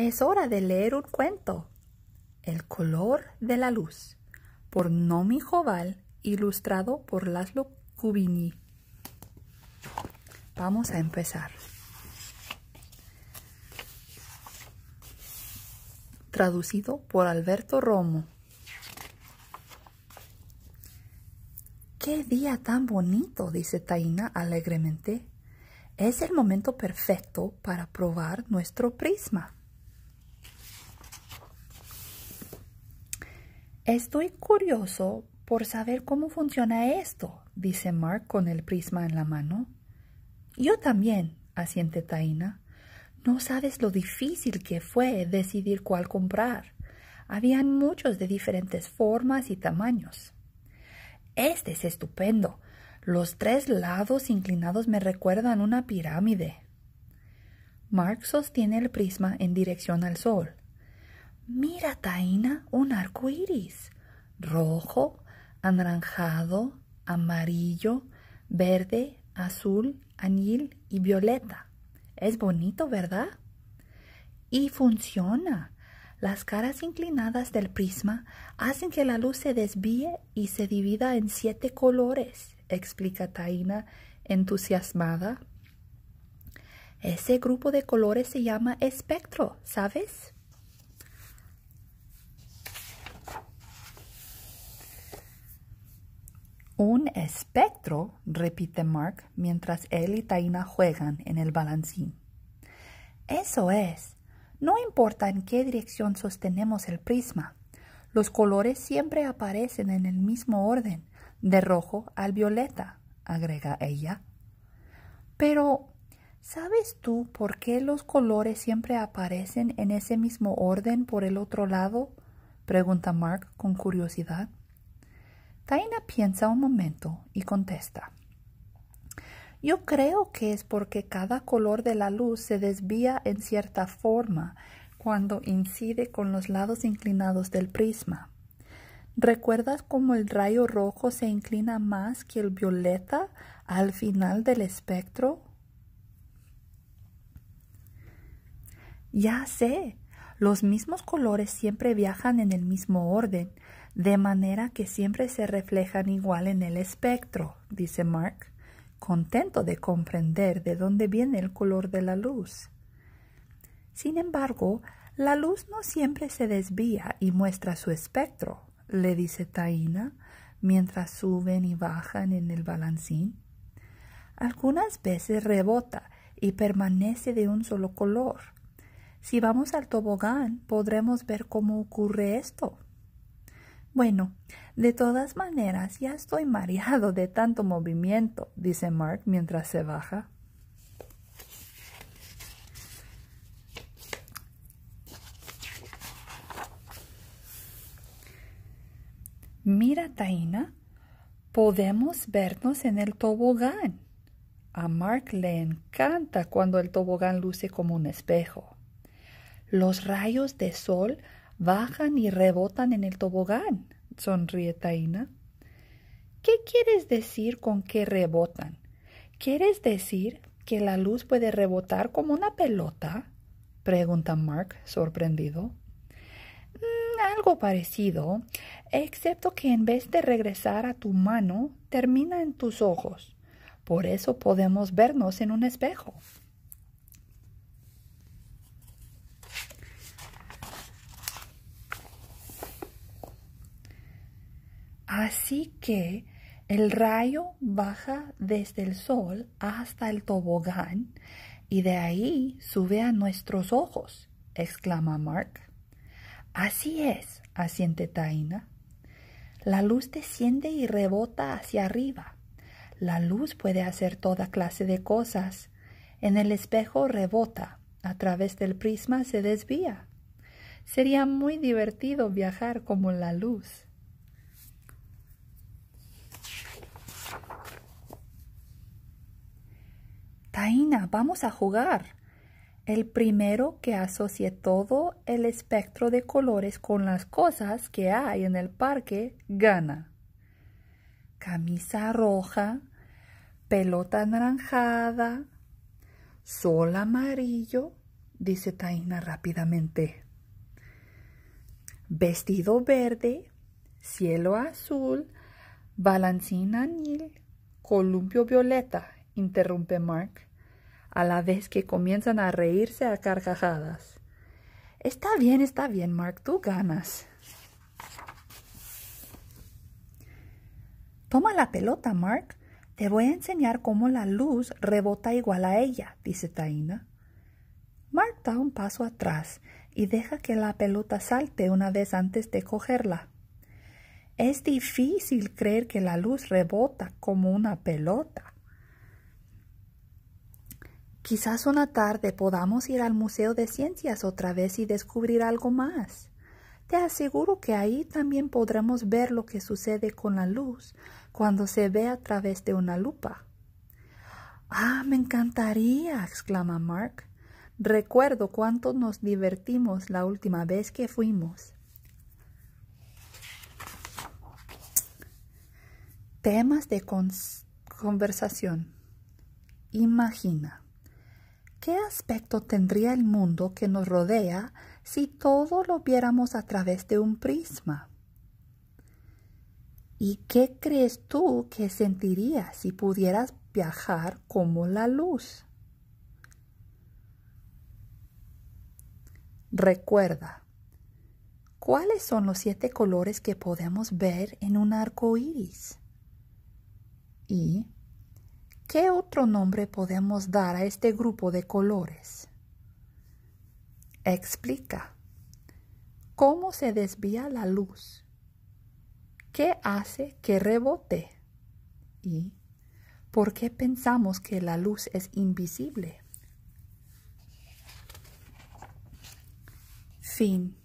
Es hora de leer un cuento. El color de la luz, por Nomi Joval, ilustrado por Laszlo Cubini. Vamos a empezar. Traducido por Alberto Romo. ¡Qué día tan bonito! dice Taina alegremente. Es el momento perfecto para probar nuestro prisma. Estoy curioso por saber cómo funciona esto, dice Mark con el prisma en la mano. Yo también, asiente Taina. No sabes lo difícil que fue decidir cuál comprar. Habían muchos de diferentes formas y tamaños. Este es estupendo. Los tres lados inclinados me recuerdan una pirámide. Mark sostiene el prisma en dirección al sol. Mira, Taina, un arco iris. Rojo, anaranjado, amarillo, verde, azul, añil y violeta. Es bonito, ¿verdad? Y funciona. Las caras inclinadas del prisma hacen que la luz se desvíe y se divida en siete colores, explica Taina entusiasmada. Ese grupo de colores se llama espectro, ¿sabes? Un espectro, repite Mark mientras él y Taina juegan en el balancín. Eso es. No importa en qué dirección sostenemos el prisma, los colores siempre aparecen en el mismo orden, de rojo al violeta, agrega ella. Pero, ¿sabes tú por qué los colores siempre aparecen en ese mismo orden por el otro lado? pregunta Mark con curiosidad. Taina piensa un momento y contesta. Yo creo que es porque cada color de la luz se desvía en cierta forma cuando incide con los lados inclinados del prisma. ¿Recuerdas cómo el rayo rojo se inclina más que el violeta al final del espectro? Ya sé, los mismos colores siempre viajan en el mismo orden, de manera que siempre se reflejan igual en el espectro, dice Mark, contento de comprender de dónde viene el color de la luz. Sin embargo, la luz no siempre se desvía y muestra su espectro, le dice Taina, mientras suben y bajan en el balancín. Algunas veces rebota y permanece de un solo color. Si vamos al tobogán, podremos ver cómo ocurre esto, bueno, de todas maneras, ya estoy mareado de tanto movimiento, dice Mark mientras se baja. Mira, Taina, podemos vernos en el tobogán. A Mark le encanta cuando el tobogán luce como un espejo. Los rayos de sol bajan y rebotan en el tobogán, sonríe Taina. ¿Qué quieres decir con que rebotan? ¿Quieres decir que la luz puede rebotar como una pelota? pregunta Mark, sorprendido. Mm, algo parecido, excepto que en vez de regresar a tu mano, termina en tus ojos. Por eso podemos vernos en un espejo. Así que el rayo baja desde el sol hasta el tobogán y de ahí sube a nuestros ojos, exclama Mark. Así es, asiente Taina. La luz desciende y rebota hacia arriba. La luz puede hacer toda clase de cosas. En el espejo rebota, a través del prisma se desvía. Sería muy divertido viajar como la luz. Taina, vamos a jugar. El primero que asocie todo el espectro de colores con las cosas que hay en el parque gana. Camisa roja, pelota anaranjada, sol amarillo, dice Taina rápidamente. Vestido verde, cielo azul, balancín anil, columpio violeta, interrumpe Mark a la vez que comienzan a reírse a carcajadas. Está bien, está bien, Mark, tú ganas. Toma la pelota, Mark. Te voy a enseñar cómo la luz rebota igual a ella, dice Taina. Mark da un paso atrás y deja que la pelota salte una vez antes de cogerla. Es difícil creer que la luz rebota como una pelota, Quizás una tarde podamos ir al Museo de Ciencias otra vez y descubrir algo más. Te aseguro que ahí también podremos ver lo que sucede con la luz cuando se ve a través de una lupa. Ah, me encantaría, exclama Mark. Recuerdo cuánto nos divertimos la última vez que fuimos. Temas de conversación. Imagina. ¿Qué aspecto tendría el mundo que nos rodea si todo lo viéramos a través de un prisma? ¿Y qué crees tú que sentirías si pudieras viajar como la luz? Recuerda, ¿cuáles son los siete colores que podemos ver en un arco iris? Y ¿Qué otro nombre podemos dar a este grupo de colores? Explica. ¿Cómo se desvía la luz? ¿Qué hace que rebote? ¿Y por qué pensamos que la luz es invisible? Fin.